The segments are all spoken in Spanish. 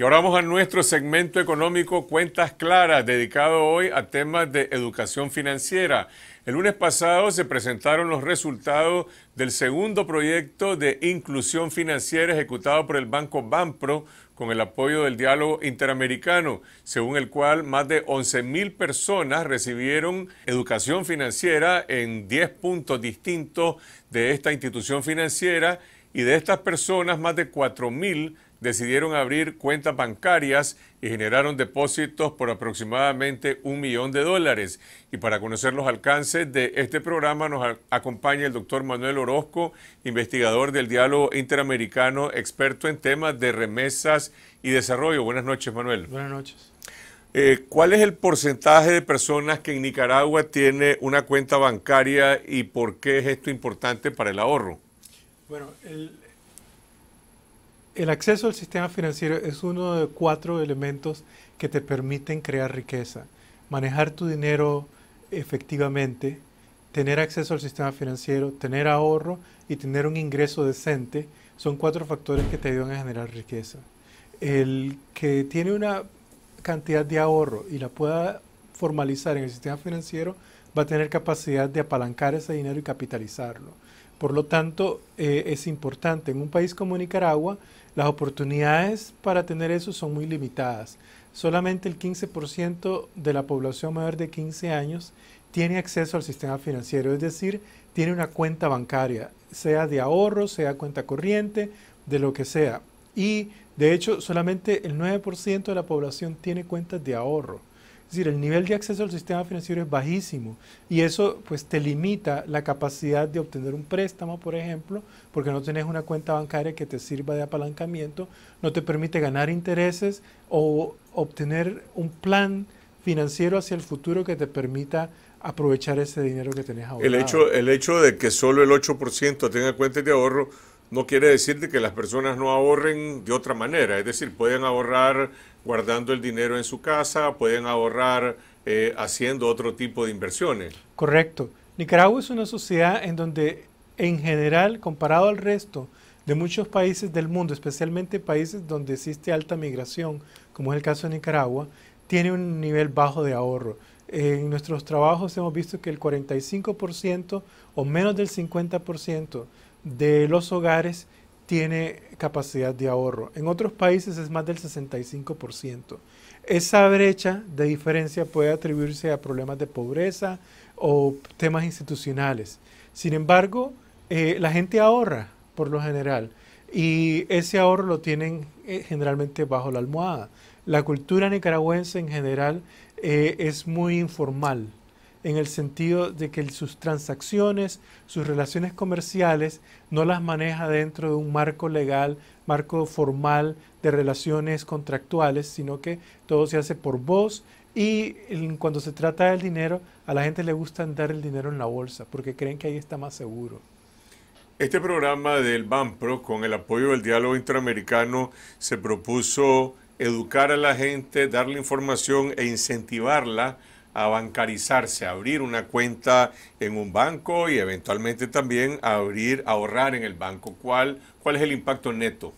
Y ahora vamos a nuestro segmento económico Cuentas Claras, dedicado hoy a temas de educación financiera. El lunes pasado se presentaron los resultados del segundo proyecto de inclusión financiera ejecutado por el Banco Banpro con el apoyo del diálogo interamericano, según el cual más de 11.000 personas recibieron educación financiera en 10 puntos distintos de esta institución financiera y de estas personas más de 4.000 decidieron abrir cuentas bancarias y generaron depósitos por aproximadamente un millón de dólares. Y para conocer los alcances de este programa nos acompaña el doctor Manuel Orozco, investigador del diálogo interamericano, experto en temas de remesas y desarrollo. Buenas noches, Manuel. Buenas noches. Eh, ¿Cuál es el porcentaje de personas que en Nicaragua tiene una cuenta bancaria y por qué es esto importante para el ahorro? Bueno, el, el acceso al sistema financiero es uno de cuatro elementos que te permiten crear riqueza. Manejar tu dinero efectivamente, tener acceso al sistema financiero, tener ahorro y tener un ingreso decente son cuatro factores que te ayudan a generar riqueza. El que tiene una cantidad de ahorro y la pueda formalizar en el sistema financiero va a tener capacidad de apalancar ese dinero y capitalizarlo por lo tanto, eh, es importante. En un país como Nicaragua, las oportunidades para tener eso son muy limitadas. Solamente el 15% de la población mayor de 15 años tiene acceso al sistema financiero, es decir, tiene una cuenta bancaria, sea de ahorro, sea cuenta corriente, de lo que sea. Y de hecho, solamente el 9% de la población tiene cuentas de ahorro. Es decir, el nivel de acceso al sistema financiero es bajísimo y eso pues te limita la capacidad de obtener un préstamo, por ejemplo, porque no tenés una cuenta bancaria que te sirva de apalancamiento, no te permite ganar intereses o obtener un plan financiero hacia el futuro que te permita aprovechar ese dinero que tenés ahora. El hecho, el hecho de que solo el 8% tenga cuentas de ahorro no quiere decir que las personas no ahorren de otra manera, es decir, pueden ahorrar guardando el dinero en su casa, pueden ahorrar eh, haciendo otro tipo de inversiones. Correcto. Nicaragua es una sociedad en donde, en general, comparado al resto de muchos países del mundo, especialmente países donde existe alta migración, como es el caso de Nicaragua, tiene un nivel bajo de ahorro. En nuestros trabajos hemos visto que el 45% o menos del 50% de los hogares tiene capacidad de ahorro. En otros países es más del 65%. Esa brecha de diferencia puede atribuirse a problemas de pobreza o temas institucionales. Sin embargo, eh, la gente ahorra por lo general y ese ahorro lo tienen eh, generalmente bajo la almohada. La cultura nicaragüense en general eh, es muy informal en el sentido de que sus transacciones, sus relaciones comerciales, no las maneja dentro de un marco legal, marco formal de relaciones contractuales, sino que todo se hace por voz y cuando se trata del dinero, a la gente le gusta andar el dinero en la bolsa porque creen que ahí está más seguro. Este programa del Banpro, con el apoyo del diálogo interamericano, se propuso educar a la gente, darle información e incentivarla a bancarizarse, a abrir una cuenta en un banco y eventualmente también a abrir, ahorrar en el banco. ¿Cuál, cuál es el impacto neto?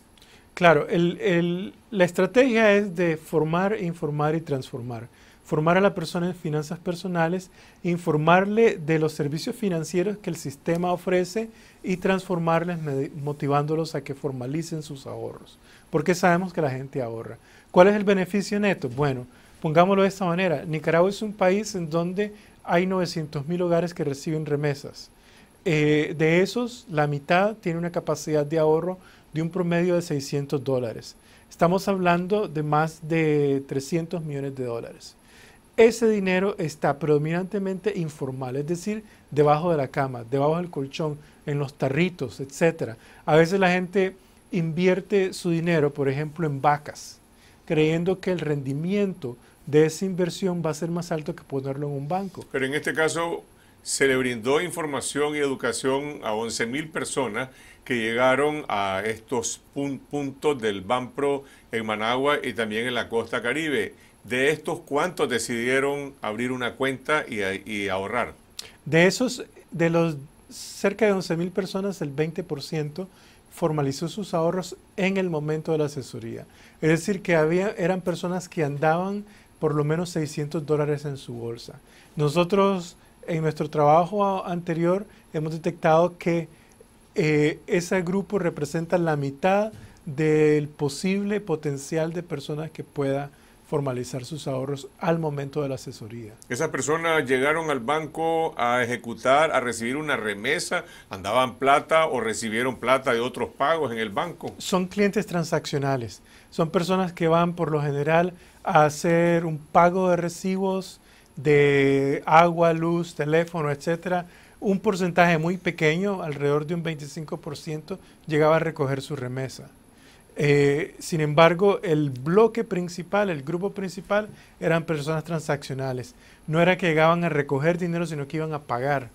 Claro, la estrategia es de formar, informar y transformar. Formar a la persona en finanzas personales, informarle de los servicios financieros que el sistema ofrece y transformarles motivándolos a que formalicen sus ahorros. Porque sabemos que la gente ahorra. ¿Cuál es el beneficio neto? Bueno, Pongámoslo de esta manera, Nicaragua es un país en donde hay mil hogares que reciben remesas. Eh, de esos, la mitad tiene una capacidad de ahorro de un promedio de 600 dólares. Estamos hablando de más de 300 millones de dólares. Ese dinero está predominantemente informal, es decir, debajo de la cama, debajo del colchón, en los tarritos, etc. A veces la gente invierte su dinero, por ejemplo, en vacas creyendo que el rendimiento de esa inversión va a ser más alto que ponerlo en un banco. Pero en este caso se le brindó información y educación a mil personas que llegaron a estos puntos del Banpro en Managua y también en la costa caribe. De estos, ¿cuántos decidieron abrir una cuenta y, ahorrar? De esos, de los cerca de mil personas, el 20% formalizó sus ahorros en el momento de la asesoría. Es decir, que había, eran personas que andaban por lo menos 600 dólares en su bolsa. Nosotros en nuestro trabajo anterior hemos detectado que eh, ese grupo representa la mitad del posible potencial de personas que pueda formalizar sus ahorros al momento de la asesoría. Esas personas llegaron al banco a ejecutar, a recibir una remesa, andaban plata o recibieron plata de otros pagos en el banco. Son clientes transaccionales, son personas que van por lo general a hacer un pago de recibos de agua, luz, teléfono, etcétera, un porcentaje muy pequeño, alrededor de un 25%, llegaba a recoger su remesa. Eh, sin embargo, el bloque principal, el grupo principal, eran personas transaccionales. No era que llegaban a recoger dinero, sino que iban a pagar.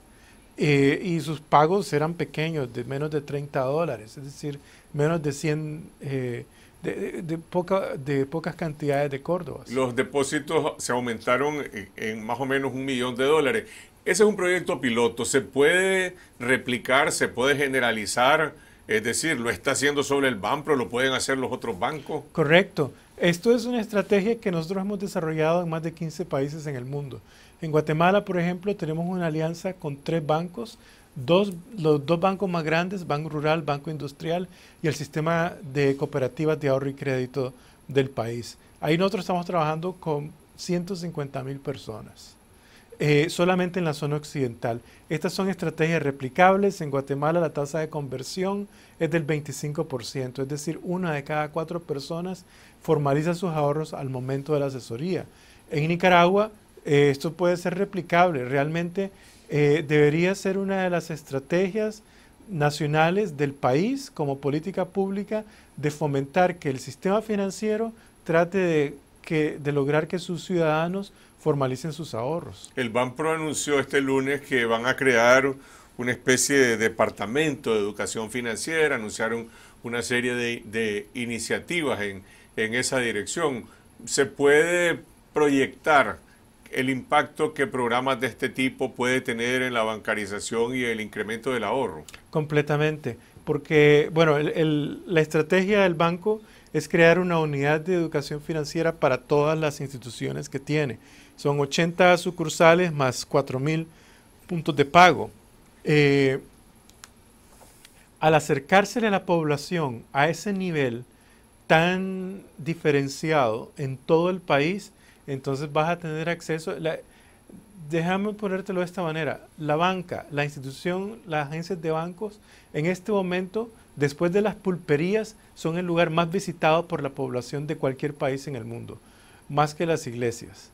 Eh, y sus pagos eran pequeños, de menos de 30 dólares, es decir, menos de 100, eh, de, de pocas cantidades de Córdoba. Los depósitos se aumentaron en, en más o menos un millón de dólares. Ese es un proyecto piloto, ¿se puede replicar, se puede generalizar? Es decir, lo está haciendo sobre el BANPRO, lo pueden hacer los otros bancos. Correcto. Esto es una estrategia que nosotros hemos desarrollado en más de 15 países en el mundo. En Guatemala, por ejemplo, tenemos una alianza con tres bancos, dos, los dos bancos más grandes, Banco Rural, Banco Industrial y el sistema de cooperativas de ahorro y crédito del país. Ahí nosotros estamos trabajando con 150 mil personas. Eh, solamente en la zona occidental. Estas son estrategias replicables. En Guatemala la tasa de conversión es del 25%, es decir, una de cada cuatro personas formaliza sus ahorros al momento de la asesoría. En Nicaragua eh, esto puede ser replicable. Realmente eh, debería ser una de las estrategias nacionales del país como política pública de fomentar que el sistema financiero trate de que, de lograr que sus ciudadanos formalicen sus ahorros. El Banpro anunció este lunes que van a crear una especie de departamento de educación financiera, anunciaron una serie de, iniciativas en, en esa dirección. ¿Se puede proyectar el impacto que programas de este tipo puede tener en la bancarización y el incremento del ahorro? Completamente, porque bueno, la estrategia del banco es crear una unidad de educación financiera para todas las instituciones que tiene. Son 80 sucursales más 4.000 puntos de pago. Eh, al acercársele a la población a ese nivel tan diferenciado en todo el país, entonces vas a tener acceso déjame ponértelo de esta manera. La banca, la institución, las agencias de bancos, en este momento, después de las pulperías, son el lugar más visitado por la población de cualquier país en el mundo, más que las iglesias.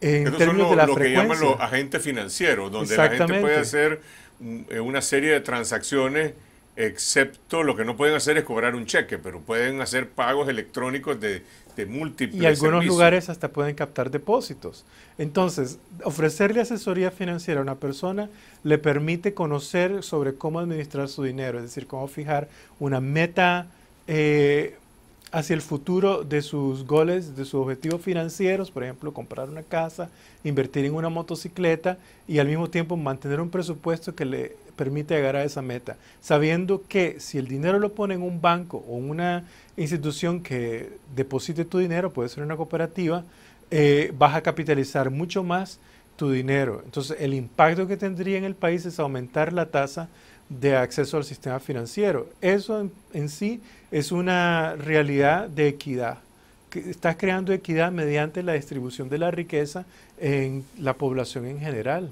En términos de la lo que llaman los agentes financieros, donde la gente puede hacer mm, eh, una serie de transacciones excepto lo que no pueden hacer es cobrar un cheque, pero pueden hacer pagos electrónicos de, de múltiples. Y algunos lugares hasta pueden captar depósitos. Entonces, ofrecerle asesoría financiera a una persona le permite conocer sobre cómo administrar su dinero, es decir, cómo fijar una meta, eh, hacia el futuro de sus goles, de sus objetivos financieros, por ejemplo, comprar una casa, invertir en una motocicleta y al mismo tiempo mantener un presupuesto que le permite llegar a esa meta, sabiendo que si el dinero lo pone en un banco o una institución que deposite tu dinero, puede ser una cooperativa, eh, vas a capitalizar mucho más tu dinero. Entonces, el impacto que tendría en el país es aumentar la tasa de acceso al sistema financiero. Eso en, sí es una realidad de equidad. Que estás creando equidad mediante la distribución de la riqueza en la población en general.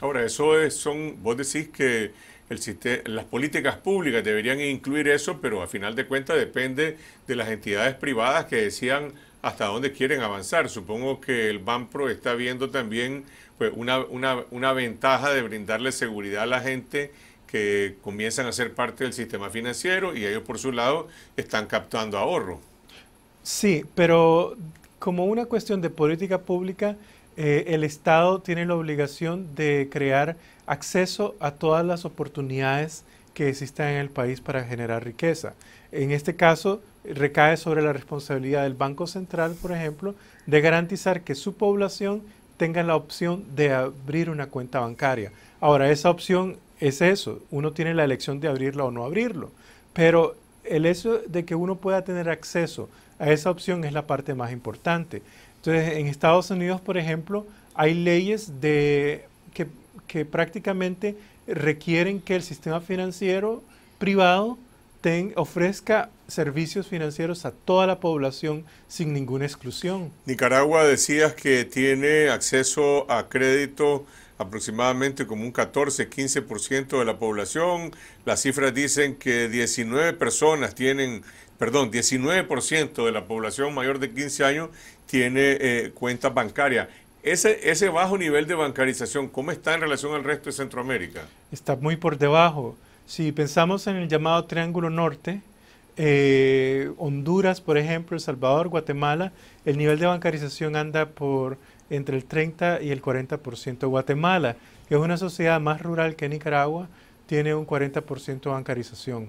Ahora, eso es, son, vos decís que el las políticas públicas deberían incluir eso, pero a final de cuentas depende de las entidades privadas que decían hasta dónde quieren avanzar. Supongo que el Banpro está viendo también pues, una, una ventaja de brindarle seguridad a la gente que comienzan a ser parte del sistema financiero y ellos por su lado están captando ahorro. Sí, pero como una cuestión de política pública, eh, el Estado tiene la obligación de crear acceso a todas las oportunidades que existan en el país para generar riqueza. En este caso, recae sobre la responsabilidad del Banco Central, por ejemplo, de garantizar que su población tenga la opción de abrir una cuenta bancaria. Ahora, esa opción es eso, uno tiene la elección de abrirlo o no abrirlo, pero el hecho de que uno pueda tener acceso a esa opción es la parte más importante. Entonces, en Estados Unidos, por ejemplo, hay leyes de, que, prácticamente requieren que el sistema financiero privado ofrezca servicios financieros a toda la población sin ninguna exclusión. Nicaragua decías que tiene acceso a crédito aproximadamente como un 14-15% de la población. Las cifras dicen que 19 personas tienen, perdón, 19% de la población mayor de 15 años tiene eh, cuenta bancaria. Ese, ese bajo nivel de bancarización, ¿cómo está en relación al resto de Centroamérica? Está muy por debajo. Si pensamos en el llamado Triángulo Norte, eh, Honduras, por ejemplo, El Salvador, Guatemala, el nivel de bancarización anda por entre el 30 y el 40%. Guatemala, que es una sociedad más rural que Nicaragua, tiene un 40% de bancarización.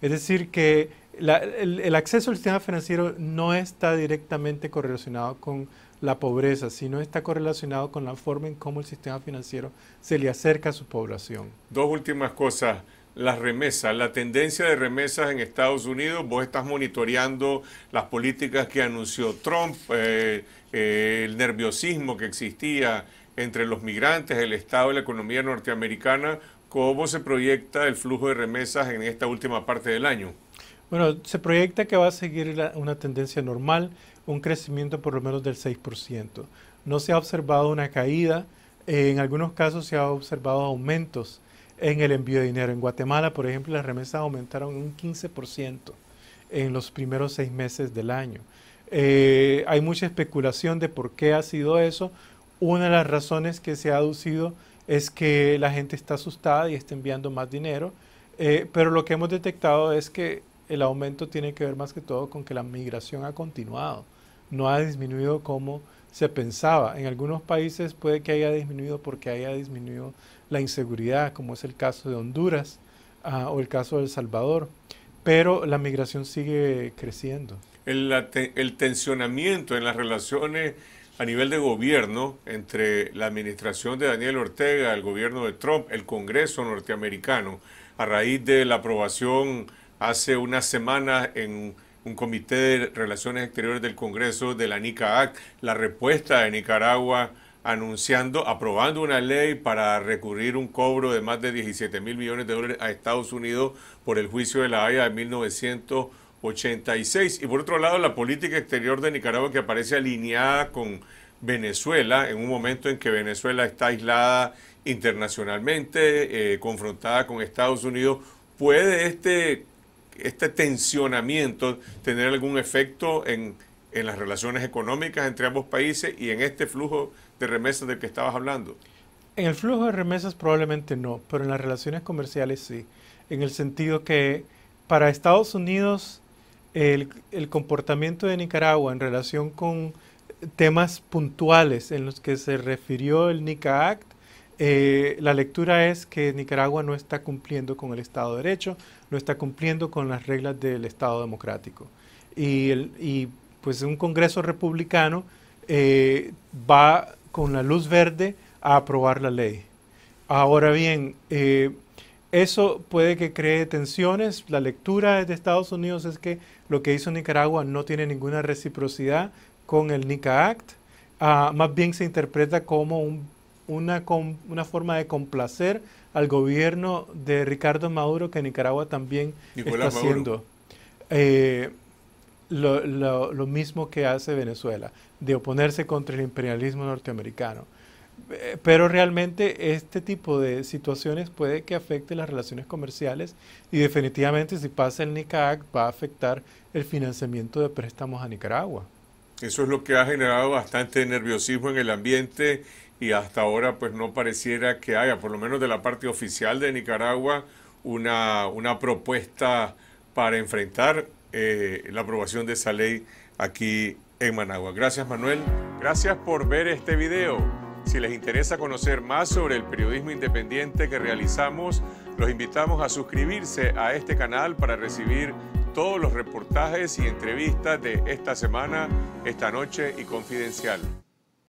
Es decir, que el, el, acceso al sistema financiero no está directamente correlacionado con la pobreza, sino está correlacionado con la forma en cómo el sistema financiero se le acerca a su población. Dos últimas cosas las remesas, la tendencia de remesas en Estados Unidos? Vos estás monitoreando las políticas que anunció Trump, eh, eh, el nerviosismo que existía entre los migrantes, el Estado y la economía norteamericana. ¿Cómo se proyecta el flujo de remesas en esta última parte del año? Bueno, se proyecta que va a seguir una tendencia normal, un crecimiento por lo menos del 6%. No se ha observado una caída, eh, en algunos casos se ha observado aumentos en el envío de dinero. En Guatemala, por ejemplo, las remesas aumentaron un 15% en los primeros seis meses del año. Eh, hay mucha especulación de por qué ha sido eso. Una de las razones que se ha aducido es que la gente está asustada y está enviando más dinero, eh, pero lo que hemos detectado es que el aumento tiene que ver más que todo con que la migración ha continuado no ha disminuido como se pensaba. En algunos países puede que haya disminuido porque haya disminuido la inseguridad, como es el caso de Honduras ah, o el caso de El Salvador, pero la migración sigue creciendo. El, el tensionamiento en las relaciones a nivel de gobierno entre la administración de Daniel Ortega, el gobierno de Trump, el Congreso norteamericano, a raíz de la aprobación hace unas semanas en un comité de relaciones exteriores del Congreso de la NICAAC, la respuesta de Nicaragua anunciando, aprobando una ley para recurrir un cobro de más de 17 mil millones de dólares a Estados Unidos por el juicio de la Haya de 1986. Y por otro lado, la política exterior de Nicaragua que aparece alineada con Venezuela, en un momento en que Venezuela está aislada internacionalmente, eh, confrontada con Estados Unidos, ¿puede este este tensionamiento tener algún efecto en, en las relaciones económicas entre ambos países y en este flujo de remesas del que estabas hablando? En el flujo de remesas probablemente no, pero en las relaciones comerciales sí, en el sentido que para Estados Unidos el, el comportamiento de Nicaragua en relación con temas puntuales en los que se refirió el NICA Act eh, la lectura es que Nicaragua no está cumpliendo con el Estado de Derecho, no está cumpliendo con las reglas del Estado democrático. Y, pues un Congreso republicano eh, va con la luz verde a aprobar la ley. Ahora bien, eh, eso puede que cree tensiones. La lectura de Estados Unidos es que lo que hizo Nicaragua no tiene ninguna reciprocidad con el NICA Act. Ah, más bien se interpreta como un una, una forma de complacer al gobierno de Ricardo Maduro que Nicaragua también está haciendo. Eh, lo, lo, lo, mismo que hace Venezuela, de oponerse contra el imperialismo norteamericano. Eh, pero realmente este tipo de situaciones puede que afecte las relaciones comerciales y definitivamente si pasa el NICAC va a afectar el financiamiento de préstamos a Nicaragua. Eso es lo que ha generado bastante nerviosismo en el ambiente y hasta ahora pues no pareciera que haya, por lo menos de la parte oficial de Nicaragua, una, una propuesta para enfrentar eh, la aprobación de esa ley aquí en Managua. Gracias Manuel, gracias por ver este video. Si les interesa conocer más sobre el periodismo independiente que realizamos, los invitamos a suscribirse a este canal para recibir todos los reportajes y entrevistas de esta semana, esta noche y confidencial.